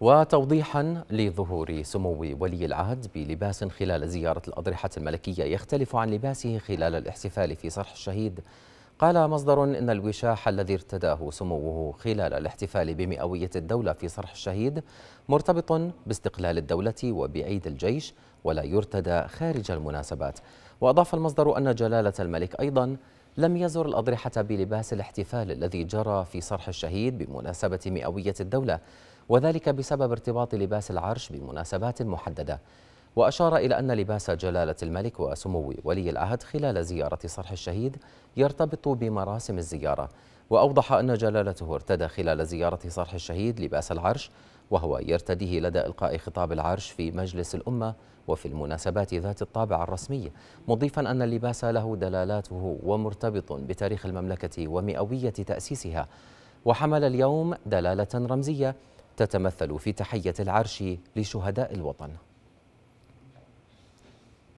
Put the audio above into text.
وتوضيحا لظهور سمو ولي العهد بلباس خلال زيارة الأضرحة الملكية يختلف عن لباسه خلال الاحتفال في صرح الشهيد قال مصدر إن الوشاح الذي ارتداه سموه خلال الاحتفال بمئوية الدولة في صرح الشهيد مرتبط باستقلال الدولة وبعيد الجيش ولا يرتدى خارج المناسبات وأضاف المصدر أن جلالة الملك أيضا لم يزر الأضرحة بلباس الاحتفال الذي جرى في صرح الشهيد بمناسبة مئوية الدولة وذلك بسبب ارتباط لباس العرش بمناسبات محددة وأشار إلى أن لباس جلالة الملك وسمو ولي العهد خلال زيارة صرح الشهيد يرتبط بمراسم الزيارة وأوضح أن جلالته ارتدى خلال زيارة صرح الشهيد لباس العرش وهو يرتديه لدى إلقاء خطاب العرش في مجلس الأمة وفي المناسبات ذات الطابع الرسمي مضيفا أن اللباس له دلالاته ومرتبط بتاريخ المملكة ومئوية تأسيسها وحمل اليوم دلالة رمزية تتمثل في تحية العرش لشهداء الوطن